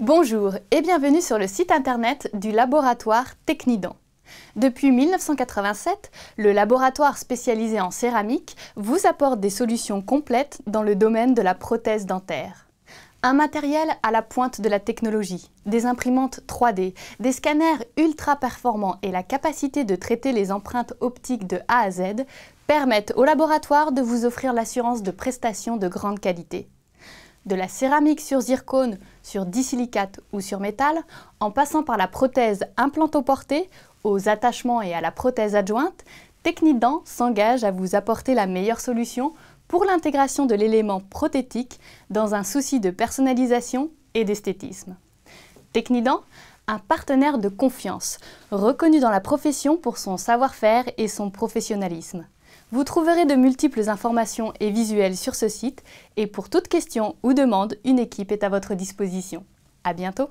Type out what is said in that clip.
Bonjour et bienvenue sur le site internet du laboratoire Technident. Depuis 1987, le laboratoire spécialisé en céramique vous apporte des solutions complètes dans le domaine de la prothèse dentaire. Un matériel à la pointe de la technologie, des imprimantes 3D, des scanners ultra performants et la capacité de traiter les empreintes optiques de A à Z permettent au laboratoire de vous offrir l'assurance de prestations de grande qualité de la céramique sur zircone, sur disilicate ou sur métal, en passant par la prothèse implantoportée, aux attachements et à la prothèse adjointe, Technident s'engage à vous apporter la meilleure solution pour l'intégration de l'élément prothétique dans un souci de personnalisation et d'esthétisme. Technident, un partenaire de confiance, reconnu dans la profession pour son savoir-faire et son professionnalisme. Vous trouverez de multiples informations et visuels sur ce site et pour toute question ou demande, une équipe est à votre disposition. À bientôt